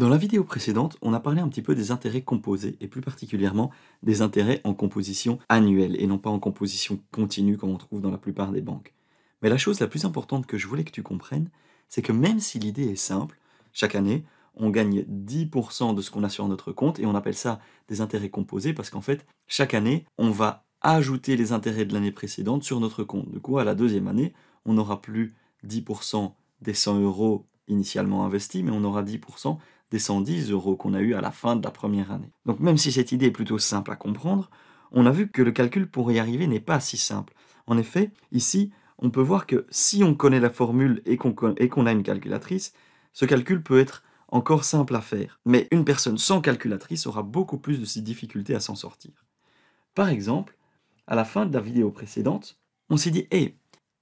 Dans la vidéo précédente, on a parlé un petit peu des intérêts composés et plus particulièrement des intérêts en composition annuelle et non pas en composition continue comme on trouve dans la plupart des banques. Mais la chose la plus importante que je voulais que tu comprennes, c'est que même si l'idée est simple, chaque année, on gagne 10% de ce qu'on a sur notre compte et on appelle ça des intérêts composés parce qu'en fait, chaque année, on va ajouter les intérêts de l'année précédente sur notre compte. Du coup, à la deuxième année, on n'aura plus 10% des 100 euros initialement investis, mais on aura 10% des 110 euros qu'on a eu à la fin de la première année. Donc même si cette idée est plutôt simple à comprendre, on a vu que le calcul pour y arriver n'est pas si simple. En effet, ici, on peut voir que si on connaît la formule et qu'on a une calculatrice, ce calcul peut être encore simple à faire. Mais une personne sans calculatrice aura beaucoup plus de difficultés à s'en sortir. Par exemple, à la fin de la vidéo précédente, on s'est dit hé, eh,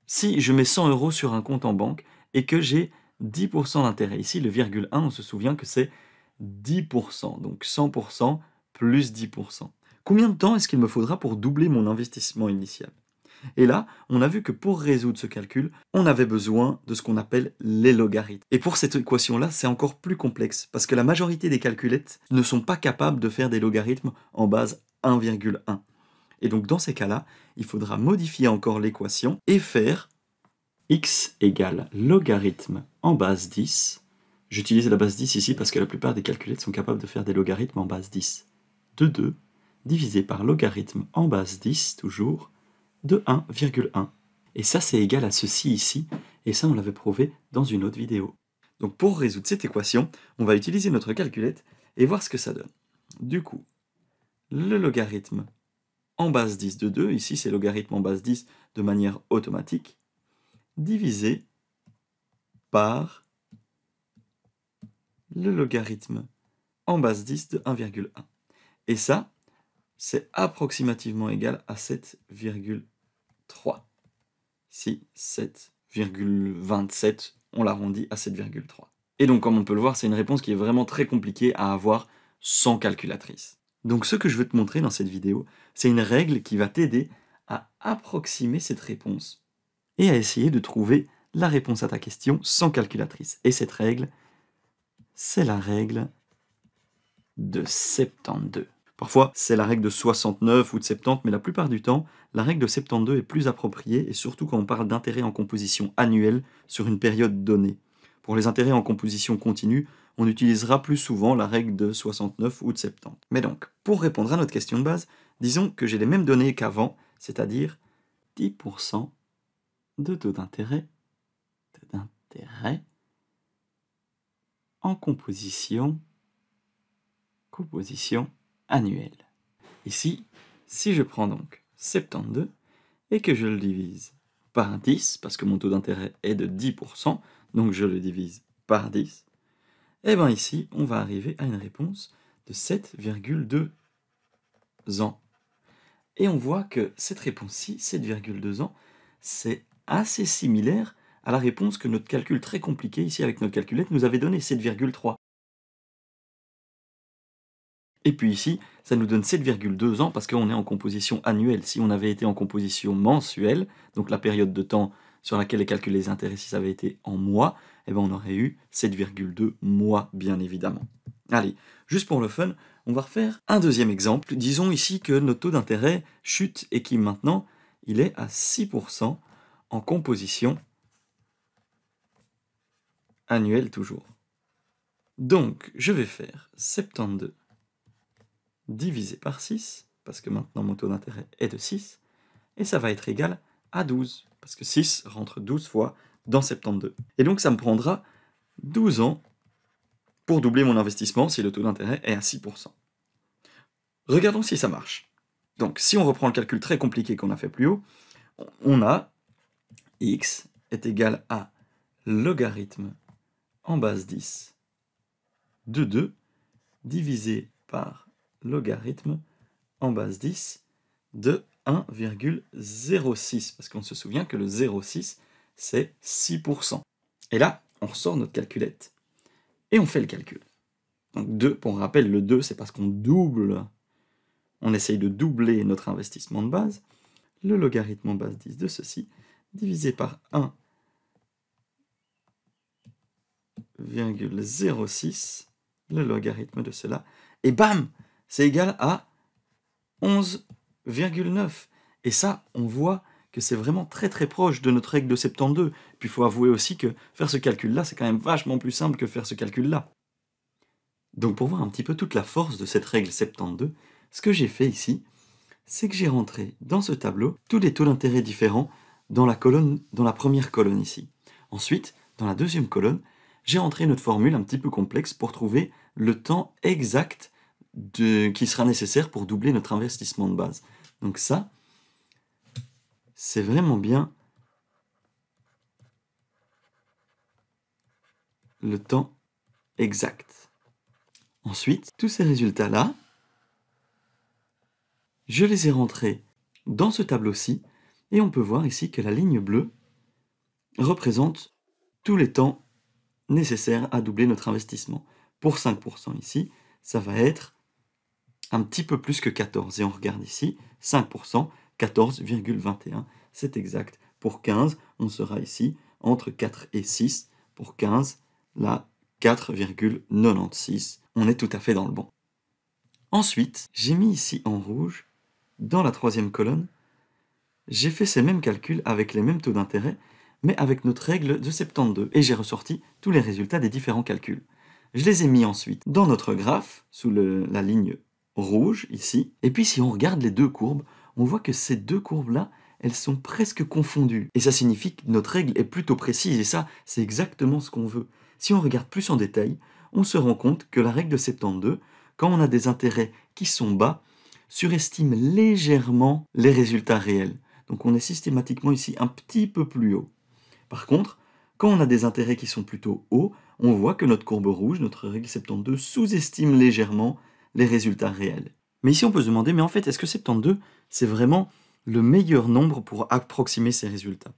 si je mets 100 euros sur un compte en banque et que j'ai 10% d'intérêt. Ici, le virgule 1, on se souvient que c'est 10%, donc 100% plus 10%. Combien de temps est-ce qu'il me faudra pour doubler mon investissement initial Et là, on a vu que pour résoudre ce calcul, on avait besoin de ce qu'on appelle les logarithmes. Et pour cette équation-là, c'est encore plus complexe, parce que la majorité des calculettes ne sont pas capables de faire des logarithmes en base 1,1. Et donc dans ces cas-là, il faudra modifier encore l'équation et faire x égale logarithme en base 10. J'utilise la base 10 ici parce que la plupart des calculettes sont capables de faire des logarithmes en base 10 de 2, divisé par logarithme en base 10, toujours, de 1,1. Et ça, c'est égal à ceci ici, et ça, on l'avait prouvé dans une autre vidéo. Donc pour résoudre cette équation, on va utiliser notre calculette et voir ce que ça donne. Du coup, le logarithme en base 10 de 2, ici c'est logarithme en base 10 de manière automatique, divisé par le logarithme en base 10 de 1,1. Et ça, c'est approximativement égal à 7,3. Si 7,27, on l'arrondit à 7,3. Et donc, comme on peut le voir, c'est une réponse qui est vraiment très compliquée à avoir sans calculatrice. Donc, ce que je veux te montrer dans cette vidéo, c'est une règle qui va t'aider à approximer cette réponse et à essayer de trouver la réponse à ta question sans calculatrice. Et cette règle, c'est la règle de 72. Parfois, c'est la règle de 69 ou de 70, mais la plupart du temps, la règle de 72 est plus appropriée, et surtout quand on parle d'intérêts en composition annuelle sur une période donnée. Pour les intérêts en composition continue, on utilisera plus souvent la règle de 69 ou de 70. Mais donc, pour répondre à notre question de base, disons que j'ai les mêmes données qu'avant, c'est-à-dire 10% de taux d'intérêt d'intérêt en composition composition annuelle. Ici, si je prends donc 72 et que je le divise par 10, parce que mon taux d'intérêt est de 10%, donc je le divise par 10, et eh bien ici, on va arriver à une réponse de 7,2 ans. Et on voit que cette réponse-ci, 7,2 ans, c'est assez similaire à la réponse que notre calcul très compliqué ici avec notre calculette nous avait donnée, 7,3. Et puis ici, ça nous donne 7,2 ans parce qu'on est en composition annuelle. Si on avait été en composition mensuelle, donc la période de temps sur laquelle est calculé les intérêts, si ça avait été en mois, eh ben on aurait eu 7,2 mois, bien évidemment. Allez, juste pour le fun, on va refaire un deuxième exemple. Disons ici que notre taux d'intérêt chute et qui maintenant, il est à 6% en composition annuelle toujours. Donc, je vais faire 72 divisé par 6, parce que maintenant mon taux d'intérêt est de 6, et ça va être égal à 12, parce que 6 rentre 12 fois dans 72. Et donc ça me prendra 12 ans pour doubler mon investissement si le taux d'intérêt est à 6%. Regardons si ça marche. Donc si on reprend le calcul très compliqué qu'on a fait plus haut, on a x est égal à logarithme en base 10 de 2 divisé par logarithme en base 10 de 1,06, parce qu'on se souvient que le 0,6, c'est 6%. Et là, on ressort notre calculette et on fait le calcul. Donc 2, pour rappel, le 2, c'est parce qu'on double, on essaye de doubler notre investissement de base, le logarithme en base 10 de ceci, divisé par 1,06, le logarithme de cela, et bam, c'est égal à 11,9. Et ça, on voit que c'est vraiment très très proche de notre règle de 72. puis il faut avouer aussi que faire ce calcul-là, c'est quand même vachement plus simple que faire ce calcul-là. Donc pour voir un petit peu toute la force de cette règle 72, ce que j'ai fait ici, c'est que j'ai rentré dans ce tableau tous les taux d'intérêt différents dans la, première colonne ici. Ensuite, dans la deuxième colonne, j'ai entré notre formule un petit peu complexe pour trouver le temps exact qui sera nécessaire pour doubler notre investissement de base. Donc ça, c'est vraiment bien le temps exact. Ensuite, tous ces résultats-là, je les ai rentrés dans ce tableau-ci et on peut voir ici que la ligne bleue représente tous les temps nécessaires à doubler notre investissement. Pour 5% ici, ça va être un petit peu plus que 14. Et on regarde ici, 5%, 14,21. C'est exact. Pour 15, on sera ici entre 4 et 6. Pour 15, là, 4,96. On est tout à fait dans le bon. Ensuite, j'ai mis ici en rouge, dans la troisième colonne, j'ai fait ces mêmes calculs avec les mêmes taux d'intérêt, mais avec notre règle de 72, et j'ai ressorti tous les résultats des différents calculs. Je les ai mis ensuite dans notre graphe, sous la ligne rouge, ici. Et puis si on regarde les deux courbes, on voit que ces deux courbes-là, elles sont presque confondues. Et ça signifie que notre règle est plutôt précise, et ça, c'est exactement ce qu'on veut. Si on regarde plus en détail, on se rend compte que la règle de 72, quand on a des intérêts qui sont bas, surestime légèrement les résultats réels. Donc on est systématiquement ici un petit peu plus haut. Par contre, quand on a des intérêts qui sont plutôt hauts, on voit que notre courbe rouge, notre règle 72, sous-estime légèrement les résultats réels. Mais ici on peut se demander, mais en fait, est-ce que 72, c'est vraiment le meilleur nombre pour approximer ces résultats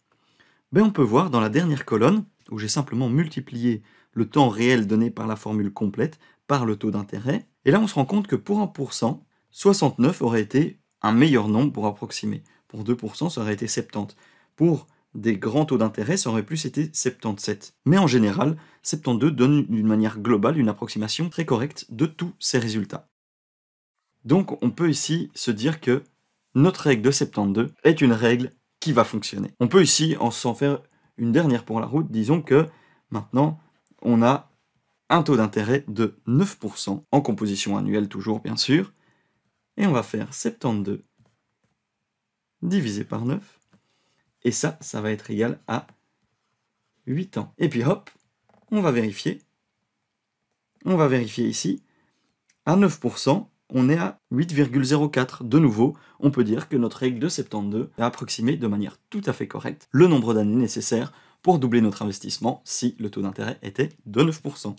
ben, On peut voir dans la dernière colonne, où j'ai simplement multiplié le temps réel donné par la formule complète par le taux d'intérêt, et là on se rend compte que pour 1%, 69 aurait été un meilleur nombre pour approximer. Pour 2%, ça aurait été 70. Pour des grands taux d'intérêt, ça aurait plus été 77. Mais en général, 72 donne d'une manière globale une approximation très correcte de tous ces résultats. Donc on peut ici se dire que notre règle de 72 est une règle qui va fonctionner. On peut ici, en s'en faire une dernière pour la route, disons que maintenant on a un taux d'intérêt de 9%, en composition annuelle toujours bien sûr, et on va faire 72 divisé par 9. Et ça, ça va être égal à 8 ans. Et puis hop, on va vérifier. On va vérifier ici. À 9%, on est à 8,04. De nouveau, on peut dire que notre règle de 72 a approximé de manière tout à fait correcte le nombre d'années nécessaires pour doubler notre investissement si le taux d'intérêt était de 9%.